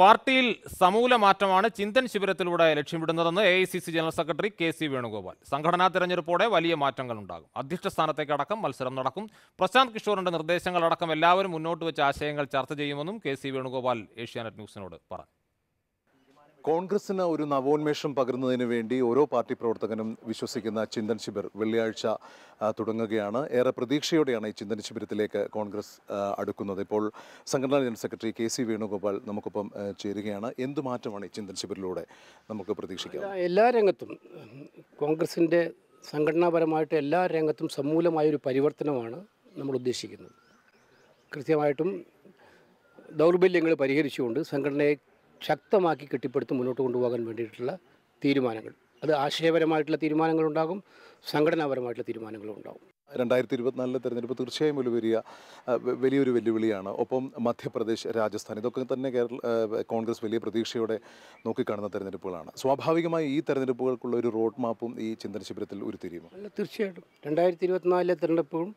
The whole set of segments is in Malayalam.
പാർട്ടിയിൽ സമൂല മാറ്റമാണ് ചിന്തൻ ശിബിരത്തിലൂടെ ലക്ഷ്യമിടുന്നതെന്ന് A I C C general secretary K C Venugopal സംഘടനാ തെരഞ്ഞെടുപ്പോടെ വലിയ മാറ്റങ്ങൾ ഉണ്ടാകും അധ്യക്ഷ സ്ഥാനത്തേക്ക് അടക്കം മത്സരം നടക്കും പ്രശാന്ത് കിഷോറിന്റെ നിർദ്ദേശങ്ങളടക്കം എല്ലാവരും മുന്നോട്ട് വെച്ച ആശയങ്ങൾ ചർച്ച ചെയ്യുമെന്നും കെ സി വേണുഗോപാൽ ഏഷ്യാനെറ്റ് ന്യൂസിനോട് പറഞ്ഞു കോൺഗ്രസിന് ഒരു നവോന്മേഷം പകരുന്നതിന് വേണ്ടി ഓരോ പാർട്ടി പ്രവർത്തകനും വിശ്വസിക്കുന്ന ചിന്തൻ ശിബിർ വെള്ളിയാഴ്ച തുടങ്ങുകയാണ് ഏറെ പ്രതീക്ഷയോടെയാണ് ഈ ചിന്തൻ ശിബിരത്തിലേക്ക് കോൺഗ്രസ് അടുക്കുന്നത് ഇപ്പോൾ സംഘടനാ general secretary K C Venugopal നമുക്കിപ്പം ചേരുകയാണ് എന്തു മാറ്റമാണ് ഈ ചിന്തൻ ശിബിരിലൂടെ നമുക്ക് പ്രതീക്ഷിക്കാം എല്ലാ രംഗത്തും കോൺഗ്രസിൻ്റെ സംഘടനാപരമായിട്ട് എല്ലാ രംഗത്തും സമൂലമായൊരു പരിവർത്തനമാണ് നമ്മൾ ഉദ്ദേശിക്കുന്നത് കൃത്യമായിട്ടും ദൗർബല്യങ്ങൾ പരിഹരിച്ചുകൊണ്ട് സംഘടനയെ ശക്തമാക്കി കെട്ടിപ്പടുത്ത് മുന്നോട്ട് കൊണ്ടുപോകാൻ വേണ്ടിയിട്ടുള്ള തീരുമാനങ്ങൾ അത് ആശയപരമായിട്ടുള്ള തീരുമാനങ്ങളുണ്ടാകും സംഘടനാപരമായിട്ടുള്ള തീരുമാനങ്ങളും ഉണ്ടാകും രണ്ടായിരത്തി ഇരുപത്തിനാലിലെ തെരഞ്ഞെടുപ്പ് തീർച്ചയായും ഒരു വലിയ വലിയൊരു വെല്ലുവിളിയാണ് ഒപ്പം മധ്യപ്രദേശ് രാജസ്ഥാൻ ഇതൊക്കെ തന്നെ കേരള കോൺഗ്രസ് വലിയ പ്രതീക്ഷയോടെ നോക്കിക്കാണുന്ന തെരഞ്ഞെടുപ്പുകളാണ് സ്വാഭാവികമായി ഈ തെരഞ്ഞെടുപ്പുകൾക്കുള്ള ഒരു റോഡ് മാപ്പും ഈ ചിന്തന ശിബിരത്തിൽ ഉരുത്തിരിയുമോ അല്ല തീർച്ചയായിട്ടും രണ്ടായിരത്തി ഇരുപത്തിനാലിലെ തെരഞ്ഞെടുപ്പും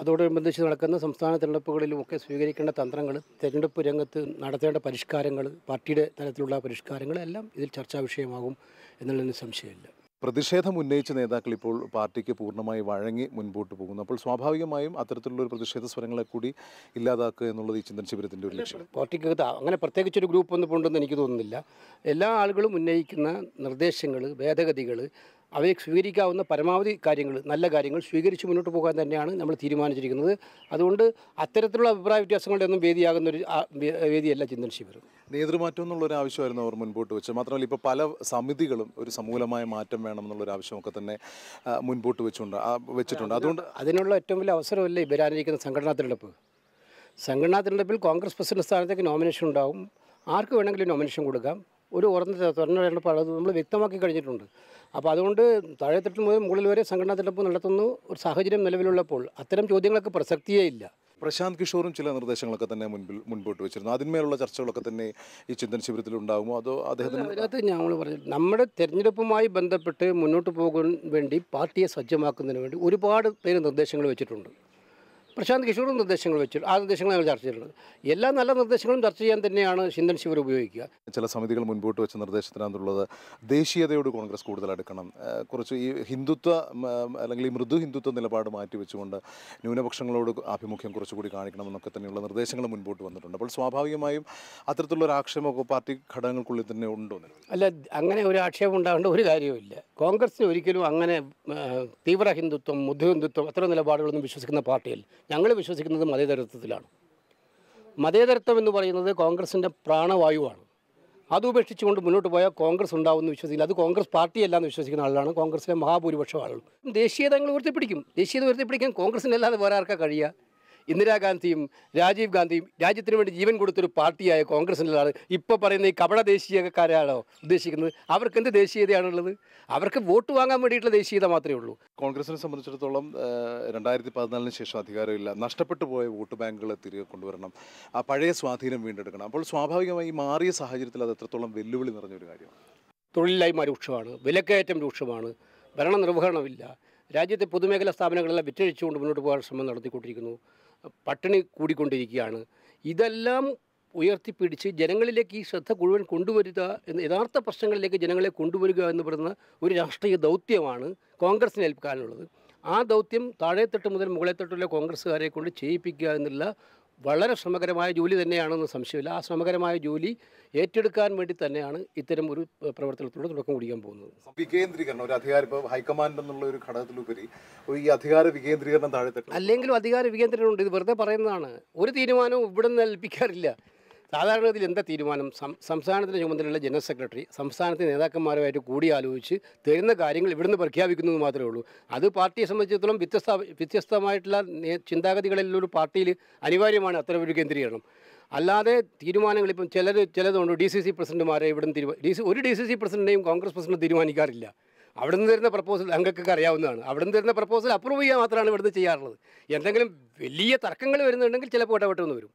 അതോടനുബന്ധിച്ച് നടക്കുന്ന സംസ്ഥാന തിരഞ്ഞെടുപ്പുകളിലുമൊക്കെ സ്വീകരിക്കേണ്ട തന്ത്രങ്ങൾ തിരഞ്ഞെടുപ്പ് രംഗത്ത് നടത്തേണ്ട പരിഷ്കാരങ്ങൾ പാർട്ടിയുടെ തലത്തിലുള്ള പരിഷ്കാരങ്ങൾ എല്ലാം ഇതിൽ ചർച്ചാ വിഷയമാകും എന്നുള്ളതിന് സംശയമില്ല പ്രതിഷേധം ഉന്നയിച്ച നേതാക്കൾ ഇപ്പോൾ പാർട്ടിക്ക് പൂർണ്ണമായി വഴങ്ങി മുൻപോട്ട് പോകുന്നു അപ്പോൾ സ്വാഭാവികമായും അത്തരത്തിലുള്ള ഒരു പ്രതിഷേധ സ്വരങ്ങളെ കൂടി ഇല്ലാതാക്കുക എന്നുള്ളത് ഈ ചിന്തൻ ശിബിരത്തിൻ്റെ ഒരു ലക്ഷ്യം പാർട്ടിക്കകത്ത് അങ്ങനെ പ്രത്യേകിച്ചൊരു ഗ്രൂപ്പ് ഒന്നും ഉണ്ടെന്ന് എനിക്ക് തോന്നുന്നില്ല എല്ലാ ആളുകളും ഉന്നയിക്കുന്ന നിർദ്ദേശങ്ങൾ ഭേദഗതികൾ അവയെ സ്വീകരിക്കാവുന്ന പരമാവധി കാര്യങ്ങൾ നല്ല കാര്യങ്ങൾ സ്വീകരിച്ച് മുന്നോട്ട് പോകാൻ തന്നെയാണ് നമ്മൾ തീരുമാനിച്ചിരിക്കുന്നത് അതുകൊണ്ട് അത്തരത്തിലുള്ള അഭിപ്രായ വ്യത്യാസങ്ങളുടെ ഒന്നും വേദിയാകുന്ന ഒരു വേദിയല്ല ചിന്തൻ ശിവർ നേതൃമാറ്റം എന്നുള്ളൊരു ആവശ്യമായിരുന്നു അവർ മുൻപോട്ട് വെച്ചത് മാത്രമല്ല ഇപ്പോൾ പല സമിതികളും ഒരു സമൂലമായ മാറ്റം വേണമെന്നുള്ളൊരു ആവശ്യമൊക്കെ തന്നെ മുൻപോട്ട് വെച്ചുകൊണ്ട് വെച്ചിട്ടുണ്ട് അതുകൊണ്ട് അതിനുള്ള ഏറ്റവും വലിയ അവസരമല്ലേ വരാനിരിക്കുന്ന സംഘടനാ തിരഞ്ഞെടുപ്പ് സംഘടനാ തിരഞ്ഞെടുപ്പിൽ കോൺഗ്രസ് പ്രസിഡന്റ് സ്ഥാനത്തേക്ക് നോമിനേഷൻ ഉണ്ടാവും ആർക്ക് വേണമെങ്കിലും നോമിനേഷൻ കൊടുക്കാം ഒരു ഉറന്ന തുറന്നിടേണ്ട പഴയത് നമ്മൾ വ്യക്തമാക്കി കഴിഞ്ഞിട്ടുണ്ട് അപ്പോൾ അതുകൊണ്ട് താഴെത്തട്ട് മുതൽ മുകളിൽ വരെ സംഘടനാ തെരഞ്ഞെടുപ്പ് നടത്തുന്ന ഒരു സാഹചര്യം നിലവിലുള്ളപ്പോൾ അത്തരം ചോദ്യങ്ങൾക്ക് പ്രസക്തിയേ ഇല്ല പ്രശാന്ത് കിഷോറും ചില നിർദ്ദേശങ്ങളൊക്കെ തന്നെ മുൻപിൽ മുൻപോട്ട് വെച്ചിരുന്നു അതിന്മേലുള്ള ചർച്ചകളൊക്കെ തന്നെ ഈ ചിന്തൻ ശിബിരത്തിൽ ഉണ്ടാകുമോ അതോ അദ്ദേഹത്തിന് അതിനകത്ത് ഞങ്ങൾ പറഞ്ഞു നമ്മുടെ തെരഞ്ഞെടുപ്പുമായി ബന്ധപ്പെട്ട് മുന്നോട്ട് പോകാൻ വേണ്ടി പാർട്ടിയെ സജ്ജമാക്കുന്നതിന് വേണ്ടി ഒരുപാട് പേര് നിർദ്ദേശങ്ങൾ വെച്ചിട്ടുണ്ട് പ്രശാന്ത് കിഷോറും നിർദ്ദേശങ്ങൾ വെച്ചു ആ നിർദ്ദേശങ്ങൾ ഞങ്ങൾ ചർച്ച ചെയ്തിട്ടുണ്ട് എല്ലാ നല്ല നിർദ്ദേശങ്ങളും ചർച്ച ചെയ്യാൻ തന്നെയാണ് ശിന്ദൻ ശിവർ ഉപയോഗിക്കുക ചില സമിതികൾ മുൻപോട്ട് വെച്ച നിർദ്ദേശത്തിനകത്തുള്ളത് ദേശീയതയോട് കോൺഗ്രസ് കൂടുതൽ അടുക്കണം കുറച്ച് ഈ ഹിന്ദുത്വ അല്ലെങ്കിൽ ഈ മൃദു ഹിന്ദുത്വ നിലപാട് മാറ്റി വെച്ചുകൊണ്ട് ന്യൂനപക്ഷങ്ങളോട് ആഭിമുഖ്യം കുറച്ചുകൂടി കാണിക്കണമെന്നൊക്കെ തന്നെയുള്ള നിർദ്ദേശങ്ങൾ മുൻപോട്ട് വന്നിട്ടുണ്ട് അപ്പോൾ സ്വാഭാവികമായും അത്തരത്തിലുള്ള ഒരു ആക്ഷേപമൊക്കെ പാർട്ടി ഘടകങ്ങൾക്കുള്ളിൽ തന്നെ ഉണ്ടോ അല്ല അങ്ങനെ ഒരു ആക്ഷേപം ഉണ്ടാകേണ്ട ഒരു കാര്യവുമില്ല കോൺഗ്രസിന് ഒരിക്കലും അങ്ങനെ തീവ്ര ഹിന്ദുത്വം മൃദു ഹിന്ദുത്വം അത്തരം നിലപാടുകളൊന്നും വിശ്വസിക്കുന്ന പാർട്ടിയല്ല ഞങ്ങൾ വിശ്വസിക്കുന്നത് മതേതരത്വത്തിലാണ് മതേതരത്വം എന്ന് പറയുന്നത് കോൺഗ്രസിൻ്റെ പ്രാണവായുവാണ് അത് ഉപേക്ഷിച്ചുകൊണ്ട് മുന്നോട്ട് പോയാൽ കോൺഗ്രസ് ഉണ്ടാവുമെന്ന് വിശ്വസിക്കില്ല അത് കോൺഗ്രസ് പാർട്ടിയല്ല എന്ന് വിശ്വസിക്കുന്ന ആളുകളാണ് കോൺഗ്രസിലെ മഹാഭൂരിപക്ഷം ആളുകൾ ദേശീയതങ്ങൾ ഉയർത്തിപ്പിടിക്കും ദേശീയത ഉയർത്തിപ്പിടിക്കാൻ കോൺഗ്രസിനല്ലാതെ വേറെ ആർക്കാ കഴിയുക ഇന്ദിരാഗാന്ധിയും രാജീവ് ഗാന്ധിയും രാജ്യത്തിന് വേണ്ടി ജീവൻ കൊടുത്തൊരു പാർട്ടിയായ കോൺഗ്രസിനുള്ളതാണ് ഇപ്പോൾ പറയുന്ന ഈ കപട ദേശീയക്കാരാണോ ഉദ്ദേശിക്കുന്നത് അവർക്ക് എന്ത് ദേശീയതയാണുള്ളത് അവർക്ക് വോട്ട് വാങ്ങാൻ വേണ്ടിയിട്ടുള്ള ദേശീയത മാത്രമേ ഉള്ളൂ കോൺഗ്രസിനെ സംബന്ധിച്ചിടത്തോളം രണ്ടായിരത്തി പതിനാലിന് ശേഷം അധികാരമില്ല നഷ്ടപ്പെട്ടു പോയ വോട്ട് ബാങ്കുകളെ തിരികെ കൊണ്ടുവരണം ആ പഴയ സ്വാധീനം വീണ്ടെടുക്കണം അപ്പോൾ സ്വാഭാവികമായി മാറിയ സാഹചര്യത്തിൽ അത് എത്രത്തോളം വെല്ലുവിളി നിറഞ്ഞൊരു കാര്യമാണ് തൊഴിലില്ലായ്മ രൂക്ഷമാണ് വിലക്കയറ്റം രൂക്ഷമാണ് ഭരണ നിർവഹണമില്ല രാജ്യത്തെ പൊതുമേഖലാ സ്ഥാപനങ്ങളെല്ലാം വിറ്റഴിച്ചുകൊണ്ട് മുന്നോട്ട് പോകാൻ ശ്രമം നടത്തിക്കൊണ്ടിരിക്കുന്നു പട്ടിണി കൂടിക്കൊണ്ടിരിക്കുകയാണ് ഇതെല്ലാം ഉയർത്തിപ്പിടിച്ച് ജനങ്ങളിലേക്ക് ഈ ശ്രദ്ധ മുഴുവൻ കൊണ്ടുവരിക എന്ന് യഥാർത്ഥ പ്രശ്നങ്ങളിലേക്ക് ജനങ്ങളെ കൊണ്ടുവരിക എന്ന് പറയുന്ന ഒരു രാഷ്ട്രീയ ദൗത്യമാണ് കോൺഗ്രസിന് ഏൽപ്പിക്കാനുള്ളത് ആ ദൗത്യം താഴെത്തട്ട് മുതൽ മുകളെത്തട്ടുള്ള കോൺഗ്രസ്സുകാരെ കൊണ്ട് ചെയ്യിപ്പിക്കുക എന്നുള്ള വളരെ ശ്രമകരമായ ജോലി തന്നെയാണെന്ന് സംശയമില്ല ആ ശ്രമകരമായ ജോലി ഏറ്റെടുക്കാൻ വേണ്ടി തന്നെയാണ് ഇത്തരം ഒരു പ്രവർത്തനത്തിലൂടെ തുടക്കം കുടിക്കാൻ പോകുന്നത് വികേന്ദ്രീകരണം ഒരു അധികാരം ഇപ്പോൾ ഹൈക്കമാൻഡ് എന്നുള്ള ഒരു ഘടകത്തിലുപരി ഈ അധികാര വികേന്ദ്രീകരണം താഴെ അല്ലെങ്കിലും അധികാര വികേന്ദ്രീകരണം ഉണ്ട് ഇത് വെറുതെ പറയുന്നതാണ് ഒരു തീരുമാനവും ഇവിടെ നിന്ന് ഏൽപ്പിക്കാറില്ല സാധാരണഗതിയിൽ എന്താ തീരുമാനം സംസ്ഥാനത്തിൻ്റെ ചുമതലയുള്ള ജനറൽ സെക്രട്ടറി സംസ്ഥാനത്തെ നേതാക്കന്മാരുമായിട്ട് കൂടിയാലോചിച്ച് തരുന്ന കാര്യങ്ങൾ ഇവിടുന്ന് പ്രഖ്യാപിക്കുന്നത് മാത്രമേ ഉള്ളൂ അത് പാർട്ടിയെ സംബന്ധിച്ചിടത്തോളം വ്യത്യസ്ത വ്യത്യസ്തമായിട്ടുള്ള ചിന്താഗതികളിലൊരു പാർട്ടിയിൽ അനിവാര്യമാണ് അത്തരം ഒരു കേന്ദ്രീകരണം അല്ലാതെ തീരുമാനങ്ങൾ ഇപ്പം ചിലർ ചിലതുകൊണ്ട് ഡി സി സി പ്രസിഡന്റുമാരെ ഇവിടുന്ന് തീരുമാനം ഡി സി ഒരു ഡി സി സി പ്രസിഡന്റിനെയും കോൺഗ്രസ് പ്രസിഡന്റ് തീരുമാനിക്കാറില്ല അവിടെ നിന്ന് തരുന്ന പ്രപ്പോസൽ അംഗക്കൊക്കെ അറിയാവുന്നതാണ് അവിടെ നിന്ന് തരുന്ന പ്രപ്പോസൽ അപ്രൂവ് ചെയ്യുക മാത്രമാണ് ഇവിടുന്ന് ചെയ്യാറുള്ളത് എന്തെങ്കിലും വലിയ തർക്കങ്ങൾ വരുന്നുണ്ടെങ്കിൽ ചിലപ്പോൾ ഇടപെട്ടെന്ന് വരും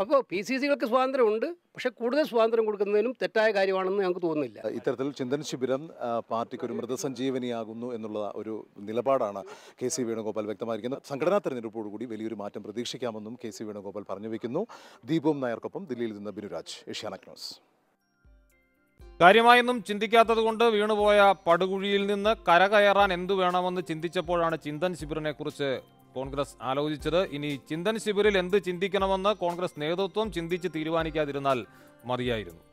അപ്പോൾ പി സി സികൾക്ക് സ്വാതന്ത്ര്യമുണ്ട് പക്ഷേ കൂടുതൽ സ്വാതന്ത്ര്യം കൊടുക്കുന്നതിനും തെറ്റായ കാര്യമാണെന്ന് ഞങ്ങൾക്ക് തോന്നുന്നില്ല ഇത്തരത്തിൽ ചിന്തൻ ശിബിരം പാർട്ടിക്ക് ഒരു മൃതസഞ്ജീവനിയാകുന്നു എന്നുള്ള ഒരു നിലപാടാണ് കെ സി വേണുഗോപാൽ വ്യക്തമായിരിക്കുന്നത് സംഘടനാ തെരഞ്ഞെടുപ്പോടുകൂടി വലിയൊരു മാറ്റം പ്രതീക്ഷിക്കാമെന്നും കെ സി വേണുഗോപാൽ പറഞ്ഞു വയ്ക്കുന്നു ദീപവും നായർക്കൊപ്പം ദില്ലിയിൽ നിന്ന് ബിനുരാജ് ഏഷ്യാനെറ്റ് ന്യൂസ് കാര്യമായൊന്നും ചിന്തിക്കാത്തതുകൊണ്ട് വീണുപോയ പടുകുഴിയിൽ നിന്ന് കരകയറാൻ എന്തു വേണമെന്ന് ചിന്തിച്ചപ്പോഴാണ് ചിന്തൻ ശിബിറിനെക്കുറിച്ച് കോൺഗ്രസ് ആലോചിച്ചത് ഇനി ചിന്തൻ ശിബിരിൽ എന്ത് ചിന്തിക്കണമെന്ന് കോൺഗ്രസ് നേതൃത്വം ചിന്തിച്ച് തീരുമാനിക്കാതിരുന്നാൽ മതിയായിരുന്നു